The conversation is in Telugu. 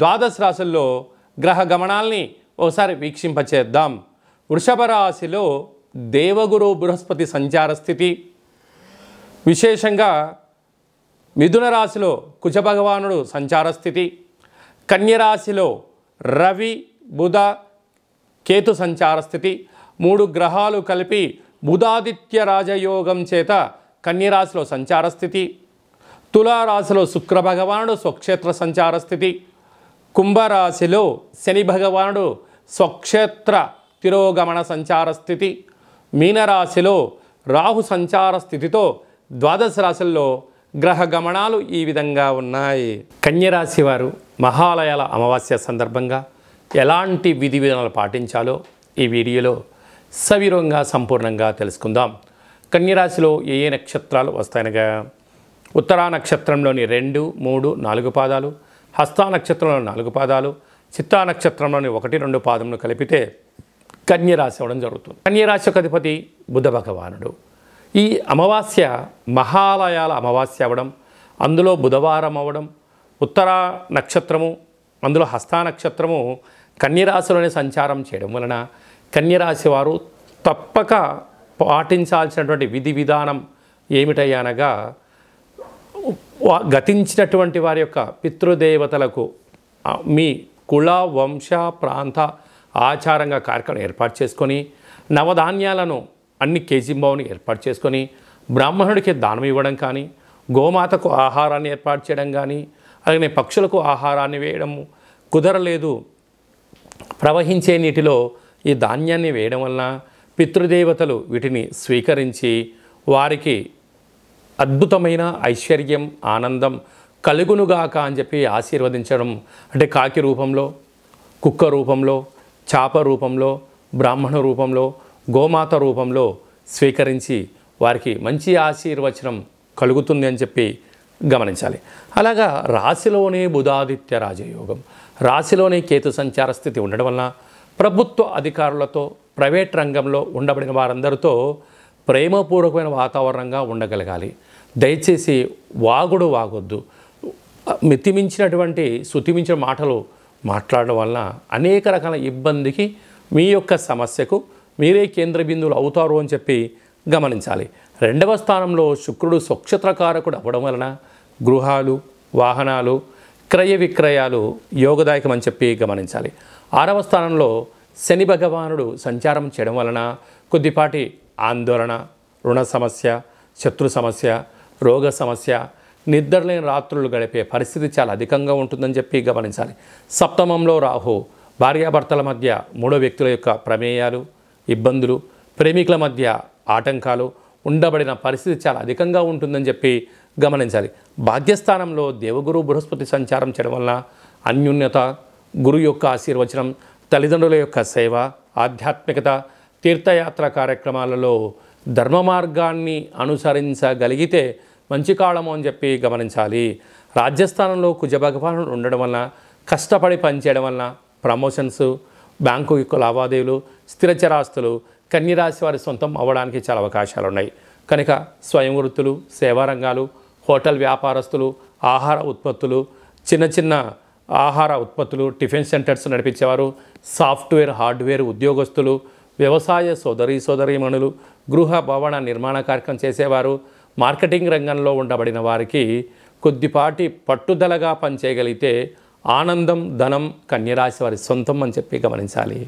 ద్వాదశ రాశుల్లో గ్రహ గమనాల్ని ఒకసారి వీక్షింపచేద్దాం వృషభ రాశిలో దేవగురు బృహస్పతి సంచార స్థితి విశేషంగా మిథున రాశిలో కుజభగవానుడు సంచార స్థితి కన్యరాశిలో రవి బుధ కేతు సంచార స్థితి మూడు గ్రహాలు కలిపి బుధాదిత్య రాజయోగం చేత కన్యరాశిలో సంచార స్థితి తులారాశిలో శుక్రభగవానుడు స్వక్షేత్ర సంచార స్థితి కుంభరాశిలో శని భగవానుడు స్వక్షేత్ర తిరోగమన సంచార స్థితి మీనరాశిలో రాహు సంచార స్థితితో ద్వాదశ రాశుల్లో గ్రహ గమనాలు ఈ విధంగా ఉన్నాయి కన్యరాశి వారు మహాలయాల అమావాస్య సందర్భంగా ఎలాంటి విధి విధానాలు పాటించాలో ఈ వీడియోలో సవిరంగా సంపూర్ణంగా తెలుసుకుందాం కన్యరాశిలో ఏ ఏ నక్షత్రాలు వస్తాయనగా ఉత్తరా నక్షత్రంలోని రెండు మూడు నాలుగు పాదాలు హస్తా నక్షత్రంలో నాలుగు పాదాలు చిత్తా నక్షత్రంలోని ఒకటి రెండు పాదములు కలిపితే కన్యరాశి అవ్వడం జరుగుతుంది కన్యరాశి యొక్క అధిపతి బుధ భగవానుడు ఈ అమావాస్య మహాలయాల అమావాస్య అవ్వడం అందులో బుధవారం అవ్వడం ఉత్తర నక్షత్రము అందులో హస్తా నక్షత్రము కన్యరాశిలోనే సంచారం చేయడం వలన కన్యరాశి వారు తప్పక పాటించాల్సినటువంటి విధి విధానం ఏమిటయ్యానగా గతించినటువంటి వారి యొక్క పితృదేవతలకు మీ కుల వంశ ప్రాంత ఆచారంగా కార్యక్రమం ఏర్పాటు చేసుకొని నవధాన్యాలను అన్ని కేజీంబావుని ఏర్పాటు చేసుకొని బ్రాహ్మణుడికి దానం ఇవ్వడం కానీ గోమాతకు ఆహారాన్ని ఏర్పాటు చేయడం కానీ అలాగే పక్షులకు ఆహారాన్ని వేయడము కుదరలేదు ప్రవహించే నీటిలో ఈ ధాన్యాన్ని వేయడం వలన పితృదేవతలు వీటిని స్వీకరించి వారికి అద్భుతమైన ఐశ్వర్యం ఆనందం కలుగునుగాక అని చెప్పి ఆశీర్వదించడం అంటే కాకి రూపంలో కుక్క రూపంలో చాప రూపంలో బ్రాహ్మణ రూపంలో గోమాత రూపంలో స్వీకరించి వారికి మంచి ఆశీర్వచనం కలుగుతుంది అని చెప్పి గమనించాలి అలాగా రాశిలోనే బుధాదిత్య రాజయోగం రాశిలోనే కేతు సంచార స్థితి ఉండడం వలన ప్రభుత్వ అధికారులతో ప్రైవేట్ రంగంలో ఉండబడిన వారందరితో ప్రేమపూర్వకమైన వాతావరణంగా ఉండగలగాలి దయచేసి వాగుడు వాగొద్దు మితిమించినటువంటి శుతిమించిన మాటలు మాట్లాడడం వలన అనేక రకాల ఇబ్బందికి మీ యొక్క సమస్యకు మీరే కేంద్ర బిందువులు అవుతారు అని చెప్పి గమనించాలి రెండవ స్థానంలో శుక్రుడు స్వక్షత్రకారకుడు అవ్వడం వలన గృహాలు వాహనాలు క్రయ విక్రయాలు యోగదాయకం అని చెప్పి గమనించాలి ఆరవ స్థానంలో శని భగవానుడు సంచారం చేయడం వలన కొద్దిపాటి ఆందోళన రుణ సమస్య శత్రు సమస్య రోగ సమస్య నిద్రలేని రాత్రులు గడిపే పరిస్థితి చాలా అధికంగా ఉంటుందని చెప్పి గమనించాలి సప్తమంలో రాహు భార్యాభర్తల మధ్య మూడో వ్యక్తుల యొక్క ప్రమేయాలు ఇబ్బందులు ప్రేమికుల మధ్య ఆటంకాలు ఉండబడిన పరిస్థితి చాలా అధికంగా ఉంటుందని చెప్పి గమనించాలి భాగ్యస్థానంలో దేవగురు బృహస్పతి సంచారం చేయడం వల్ల అన్యూన్యత గురువు యొక్క ఆశీర్వచనం తల్లిదండ్రుల యొక్క సేవ ఆధ్యాత్మికత తీర్థయాత్ర కార్యక్రమాలలో ధర్మ మార్గాన్ని అనుసరించగలిగితే మంచి కాలము అని చెప్పి గమనించాలి రాజ్యస్థానంలో కుజ ఉండడం వలన కష్టపడి పనిచేయడం వలన ప్రమోషన్స్ బ్యాంకు యొక్క లావాదేవీలు స్థిర చరాస్తులు కన్యరాశి వారి సొంతం అవ్వడానికి చాలా అవకాశాలు ఉన్నాయి కనుక స్వయం వృత్తులు సేవారంగాలు హోటల్ వ్యాపారస్తులు ఆహార ఉత్పత్తులు చిన్న చిన్న ఆహార ఉత్పత్తులు టిఫిన్ సెంటర్స్ నడిపించేవారు సాఫ్ట్వేర్ హార్డ్వేర్ ఉద్యోగస్తులు వ్యవసాయ సోదరి సోదరీమణులు గృహ భవన నిర్మాణ కార్యక్రమం చేసేవారు మార్కెటింగ్ రంగంలో ఉండబడిన వారికి కొద్దిపాటి పట్టుదలగా పనిచేయగలిగితే ఆనందం ధనం కన్యరాశి వారి సొంతం అని చెప్పి గమనించాలి